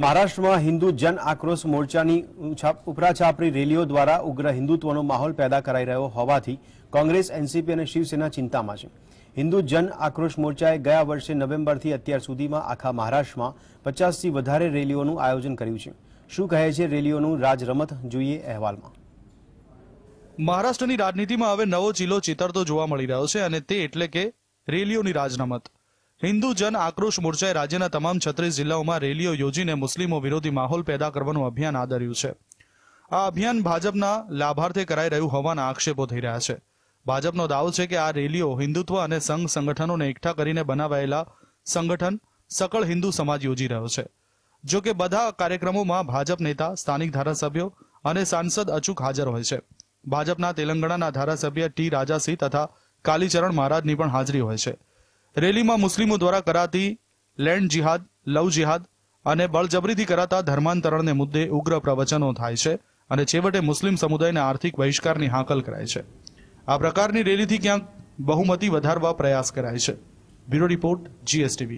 મહારાષ્ટ્રમાં હિન્દુ જન આક્રોશ મોરચાની ઉપરાછાપરી રેલીઓ દ્વારા ઉગ્ર હિન્દુત્વનો માહોલ પેદા કરાઈ રહ્યો હોવાથી કોંગ્રેસ એનસીપી અને શિવસેના ચિંતામાં છે હિન્દુ જન આક્રોશ મોરચાએ ગયા વર્ષે નવેમ્બરથી અત્યાર સુધીમાં આખા મહારાષ્ટ્રમાં પચાસથી વધારે રેલીઓનું આયોજન કર્યું છે શું કહે છે રેલીઓનું રાજરમત જોઈએ અહેવાલમાં મહારાષ્ટ્રની રાજનીતિમાં હવે નવો ચીલો ચિતરતો જોવા મળી રહ્યો છે અને તે એટલે કે રેલીઓની રાજરમત હિન્દુ જન આક્રોશ મોરચાએ રાજ્યના તમામ છત્રીસ જિલ્લાઓમાં રેલીઓ યોજીને મુસ્લિમો વિરોધી માહોલ પેદા કરવાનું અભિયાન આદર્યું છે આ અભિયાન ભાજપના લાભાર્થે કરાઈ રહ્યું હોવાના આક્ષેપો થઈ રહ્યા છે ભાજપનો દાવો છે કે આ રેલીઓ હિન્દુત્વ અને સંઘ સંગઠનોને એકઠા કરીને બનાવાયેલા સંગઠન સકળ હિન્દુ સમાજ યોજી રહ્યો છે જો કે બધા કાર્યક્રમોમાં ભાજપ નેતા સ્થાનિક ધારાસભ્યો અને સાંસદ અચૂક હાજર હોય છે ભાજપના તેલંગાણાના ધારાસભ્ય ટી રાજાસિંહ તથા કાલીચરણ મહારાજની પણ હાજરી હોય છે રેલીમાં મુસ્લિમો દ્વારા કરાતી લેન્ડ જિહાદ લવ જિહાદ અને બળજબરીથી કરાતા ધર્માંતરણને મુદ્દે ઉગ્ર પ્રવચનો થાય છે અને છેવટે મુસ્લિમ સમુદાયને આર્થિક બહિષ્કારની હાંકલ કરાય છે આ પ્રકારની રેલીથી ક્યાંક બહુમતી વધારવા પ્રયાસ કરાય છે બ્યુરો રિપોર્ટ જીએસટીવી